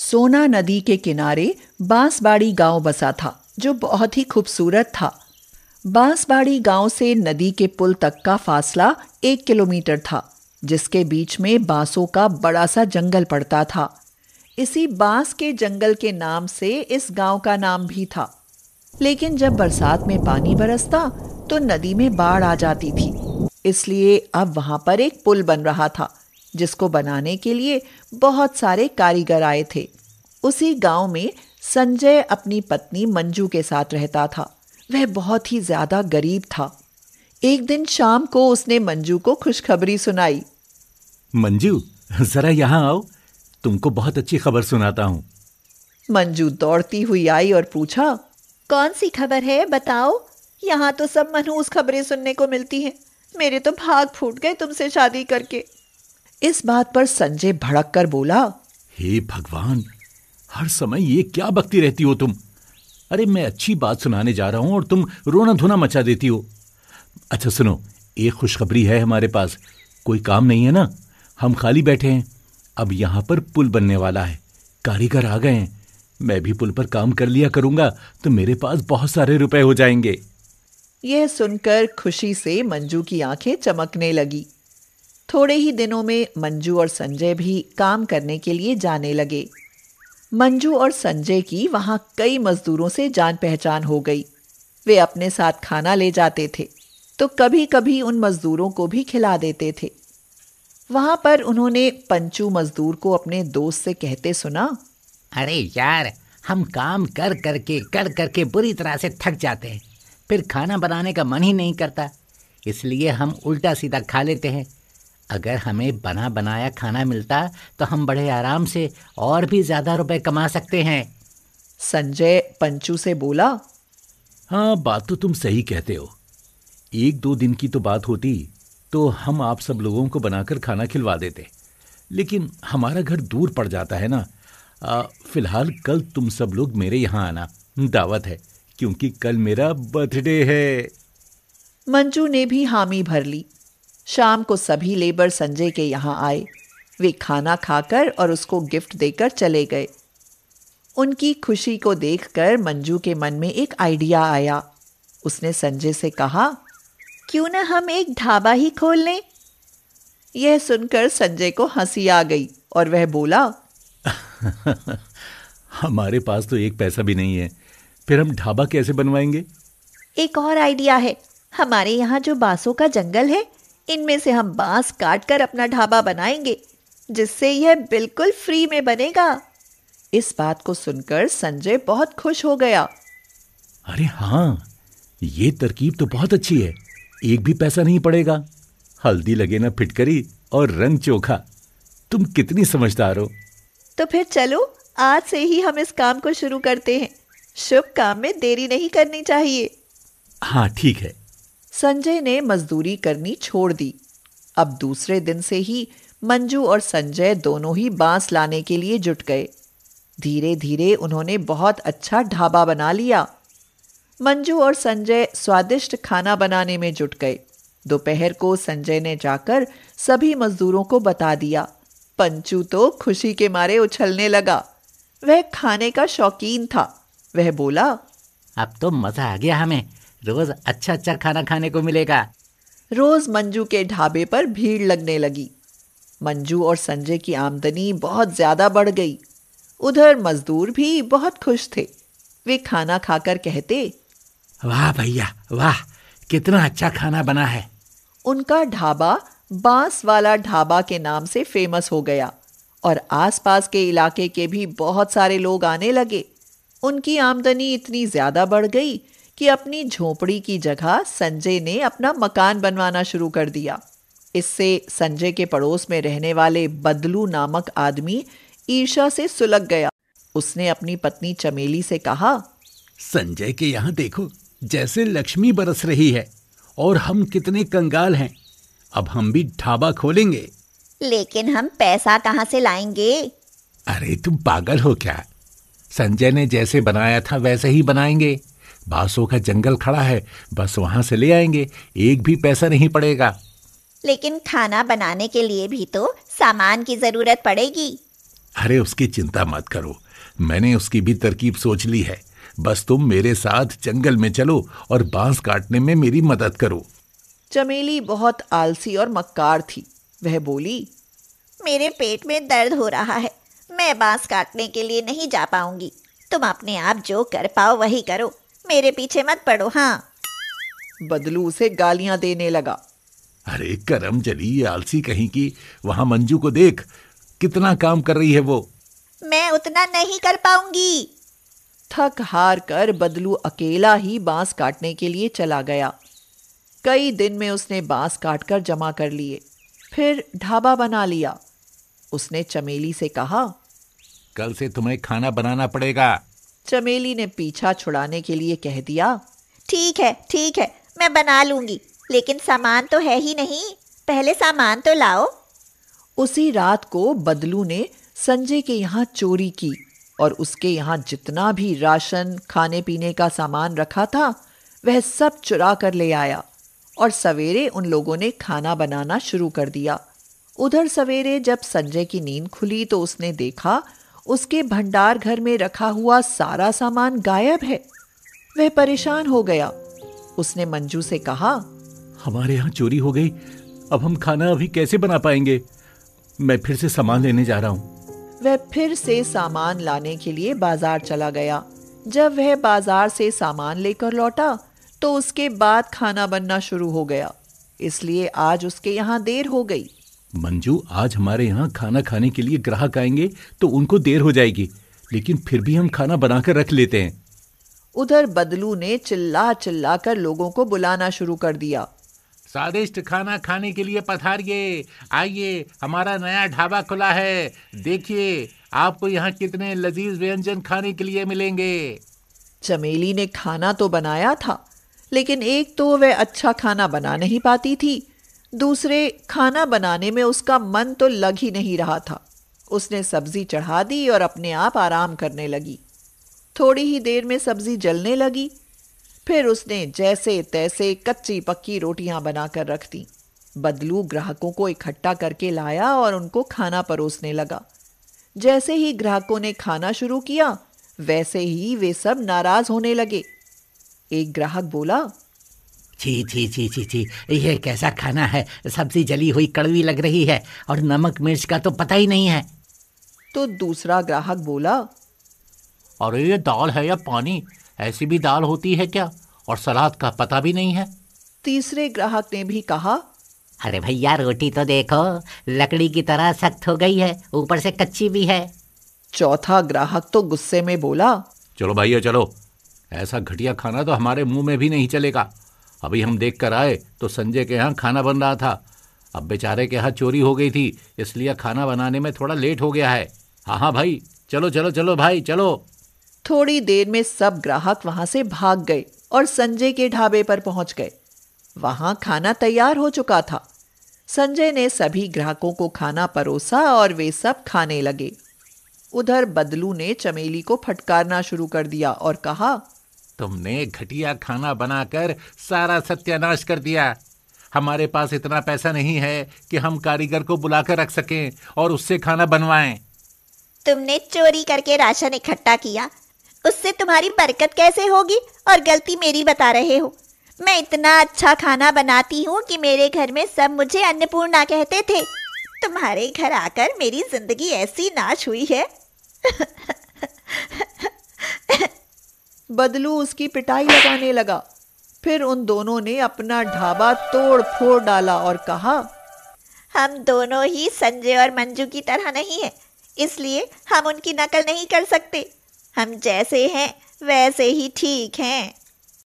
सोना नदी के किनारे बांसबाड़ी गांव बसा था जो बहुत ही खूबसूरत था बांसबाड़ी गांव से नदी के पुल तक का फासला एक किलोमीटर था जिसके बीच में बांसों का बड़ा सा जंगल पड़ता था इसी बांस के जंगल के नाम से इस गांव का नाम भी था लेकिन जब बरसात में पानी बरसता तो नदी में बाढ़ आ जाती थी इसलिए अब वहां पर एक पुल बन रहा था जिसको बनाने के लिए बहुत सारे कारीगर आए थे उसी गांव में संजय अपनी पत्नी मंजू के साथ रहता था वह बहुत ही ज़्यादा गरीब था एक दिन शाम को उसने मंजू को खुशखबरी सुनाई मंजू जरा यहाँ आओ तुमको बहुत अच्छी खबर सुनाता हूँ मंजू दौड़ती हुई आई और पूछा कौन सी खबर है बताओ यहाँ तो सब मनहूस खबरें सुनने को मिलती हैं मेरे तो भाग फूट गए तुमसे शादी करके इस बात पर संजय भड़क कर बोला हे भगवान हर समय ये क्या बकती रहती हो तुम अरे मैं अच्छी बात सुनाने जा रहा हूं और तुम रोना धोना मचा देती हो अच्छा सुनो एक खुशखबरी है हमारे पास कोई काम नहीं है ना हम खाली बैठे हैं अब यहाँ पर पुल बनने वाला है कारीगर आ गए हैं मैं भी पुल पर काम कर लिया करूंगा तो मेरे पास बहुत सारे रुपए हो जाएंगे यह सुनकर खुशी से मंजू की आंखें चमकने लगी थोड़े ही दिनों में मंजू और संजय भी काम करने के लिए जाने लगे मंजू और संजय की वहाँ कई मजदूरों से जान पहचान हो गई वे अपने साथ खाना ले जाते थे तो कभी कभी उन मजदूरों को भी खिला देते थे वहां पर उन्होंने पंचू मजदूर को अपने दोस्त से कहते सुना अरे यार हम काम कर करके कर करके बुरी तरह से थक जाते हैं फिर खाना बनाने का मन ही नहीं करता इसलिए हम उल्टा सीधा खा लेते हैं अगर हमें बना बनाया खाना मिलता तो हम बड़े आराम से और भी ज़्यादा रुपए कमा सकते हैं संजय पंचू से बोला हाँ बात तो तुम सही कहते हो एक दो दिन की तो बात होती तो हम आप सब लोगों को बनाकर खाना खिलवा देते लेकिन हमारा घर दूर पड़ जाता है ना फिलहाल कल तुम सब लोग मेरे यहाँ आना दावत है क्योंकि कल मेरा बर्थडे है मंजू ने भी हामी भर ली शाम को सभी लेबर संजय के यहाँ आए वे खाना खाकर और उसको गिफ्ट देकर चले गए उनकी खुशी को देखकर मंजू के मन में एक आइडिया आया उसने संजय से कहा क्यों ना हम एक ढाबा ही खोल लें यह सुनकर संजय को हंसी आ गई और वह बोला हमारे पास तो एक पैसा भी नहीं है फिर हम ढाबा कैसे बनवाएंगे एक और आइडिया है हमारे यहाँ जो बांसों का जंगल है इनमें से हम बांस काट कर अपना ढाबा बनाएंगे जिससे यह बिल्कुल फ्री में बनेगा इस बात को सुनकर संजय बहुत खुश हो गया अरे हाँ ये तरकीब तो बहुत अच्छी है एक भी पैसा नहीं पड़ेगा हल्दी लगे ना फिटकरी और रंग चोखा तुम कितनी समझदार हो तो फिर चलो आज से ही हम इस काम को शुरू करते हैं शुभ काम में देरी नहीं करनी चाहिए हाँ ठीक है संजय ने मजदूरी करनी छोड़ दी अब दूसरे दिन से ही मंजू और संजय दोनों ही बांस लाने के लिए जुट गए धीरे धीरे उन्होंने बहुत अच्छा ढाबा बना लिया मंजू और संजय स्वादिष्ट खाना बनाने में जुट गए दोपहर को संजय ने जाकर सभी मजदूरों को बता दिया पंचू तो खुशी के मारे उछलने लगा वह खाने का शौकीन था वह बोला अब तो मजा आ गया हमें रोज अच्छा अच्छा खाना खाने को मिलेगा रोज मंजू के ढाबे पर भीड़ लगने लगी मंजू और संजय की आमदनी बहुत ज्यादा बढ़ गई उधर मजदूर भी बहुत खुश थे वे खाना खाकर कहते वाह भैया वाह कितना अच्छा खाना बना है उनका ढाबा बांस वाला ढाबा के नाम से फेमस हो गया और आसपास के इलाके के भी बहुत सारे लोग आने लगे उनकी आमदनी इतनी ज्यादा बढ़ गई कि अपनी झोपड़ी की जगह संजय ने अपना मकान बनवाना शुरू कर दिया इससे संजय के पड़ोस में रहने वाले बदलू नामक आदमी ईर्षा से सुलग गया उसने अपनी पत्नी चमेली से कहा संजय के यहाँ देखो जैसे लक्ष्मी बरस रही है और हम कितने कंगाल हैं अब हम भी ढाबा खोलेंगे लेकिन हम पैसा कहाँ से लाएंगे अरे तुम पागल हो क्या संजय ने जैसे बनाया था वैसे ही बनाएंगे बासों का जंगल खड़ा है बस वहां से ले आएंगे एक भी पैसा नहीं पड़ेगा लेकिन खाना बनाने के लिए भी तो सामान की जरूरत पड़ेगी अरे उसकी चिंता मत करो मैंने उसकी भी तरकीब सोच ली है बस तुम मेरे साथ जंगल में चलो और बांस काटने में मेरी मदद करो चमेली बहुत आलसी और मक्कार थी वह बोली मेरे पेट में दर्द हो रहा है मैं बांस काटने के लिए नहीं जा पाऊंगी तुम अपने आप जो कर पाओ वही करो मेरे पीछे मत पड़ो हाँ बदलू उसे गालियां देने लगा अरे करम जली ये आलसी कहीं की वहाँ मंजू को देख कितना काम कर रही है वो मैं उतना नहीं कर पाऊंगी थक हार कर बदलू अकेला ही बांस काटने के लिए चला गया कई दिन में उसने बांस काटकर जमा कर लिए फिर ढाबा बना लिया उसने चमेली से कहा कल से तुम्हें खाना बनाना पड़ेगा चमेली ने पीछा छुड़ाने के लिए कह दिया ठीक है ठीक है मैं बना लूंगी लेकिन सामान तो है ही नहीं पहले सामान तो लाओ उसी रात को बदलू ने संजय के यहाँ चोरी की और उसके यहाँ जितना भी राशन खाने पीने का सामान रखा था वह सब चुरा कर ले आया और सवेरे उन लोगों ने खाना बनाना शुरू कर दिया उधर सवेरे जब संजय की नींद खुली तो उसने देखा उसके भंडार घर में रखा हुआ सारा सामान गायब है वह परेशान हो गया उसने मंजू से कहा हमारे यहाँ चोरी हो गई अब हम खाना अभी कैसे बना पाएंगे मैं फिर से सामान लेने जा रहा हूँ वह फिर से सामान लाने के लिए बाजार चला गया जब वह बाजार से सामान लेकर लौटा तो उसके बाद खाना बनना शुरू हो गया इसलिए आज उसके यहाँ देर हो गई मंजू आज हमारे यहाँ खाना खाने के लिए ग्राहक आएंगे तो उनको देर हो जाएगी लेकिन फिर भी हम खाना बनाकर रख लेते हैं उधर बदलू ने चिल्ला चिल्ला कर लोगों को बुलाना शुरू कर दिया स्वादिष्ट खाना खाने के लिए पथारिये आइए हमारा नया ढाबा खुला है देखिए आपको यहाँ कितने लजीज व्यंजन खाने के लिए मिलेंगे चमेली ने खाना तो बनाया था लेकिन एक तो वह अच्छा खाना बना नहीं पाती थी दूसरे खाना बनाने में उसका मन तो लग ही नहीं रहा था उसने सब्जी चढ़ा दी और अपने आप आराम करने लगी थोड़ी ही देर में सब्जी जलने लगी फिर उसने जैसे तैसे कच्ची पक्की रोटियां बनाकर रख दी बदलू ग्राहकों को इकट्ठा करके लाया और उनको खाना परोसने लगा जैसे ही ग्राहकों ने खाना शुरू किया वैसे ही वे सब नाराज होने लगे एक ग्राहक बोला छी छी छी छी छी यह कैसा खाना है सब्जी जली हुई कड़वी लग रही है और नमक मिर्च का तो पता ही नहीं है तो दूसरा ग्राहक बोला अरे ये दाल है या पानी ऐसी भी दाल होती है क्या और सलाद का पता भी नहीं है तीसरे ग्राहक ने भी कहा अरे भैया रोटी तो देखो लकड़ी की तरह सख्त हो गई है ऊपर से कच्ची भी है चौथा ग्राहक तो गुस्से में बोला चलो भैया चलो ऐसा घटिया खाना तो हमारे मुंह में भी नहीं चलेगा अभी हम देख कर आए तो संजय के यहाँ खाना बन रहा था अब बेचारे के यहाँ चोरी हो गई थी इसलिए खाना बनाने में थोड़ा लेट हो गया है हाँ हाँ भाई चलो चलो चलो भाई चलो थोड़ी देर में सब ग्राहक वहां से भाग गए और संजय के ढाबे पर पहुंच गए वहां खाना तैयार हो चुका था संजय ने सभी ग्राहकों को खाना परोसा और वे सब खाने लगे उधर बदलू ने चमेली को फटकारना शुरू कर दिया और कहा तुमने घटिया खाना बनाकर सारा सत्यानाश कर दिया हमारे पास इतना पैसा नहीं है कि हम कारीगर को बुलाकर रख सकें और उससे खाना बनवाएं। तुमने चोरी करके राशन इकट्ठा किया उससे तुम्हारी बरकत कैसे होगी और गलती मेरी बता रहे हो मैं इतना अच्छा खाना बनाती हूँ कि मेरे घर में सब मुझे अन्नपूर्णा कहते थे तुम्हारे घर आकर मेरी जिंदगी ऐसी नाश हुई है बदलू उसकी पिटाई लगाने लगा फिर उन दोनों ने अपना ढाबा तोड़ फोड़ डाला और कहा हम दोनों ही संजय और मंजू की तरह नहीं है इसलिए हम उनकी नकल नहीं कर सकते हम जैसे हैं वैसे ही ठीक हैं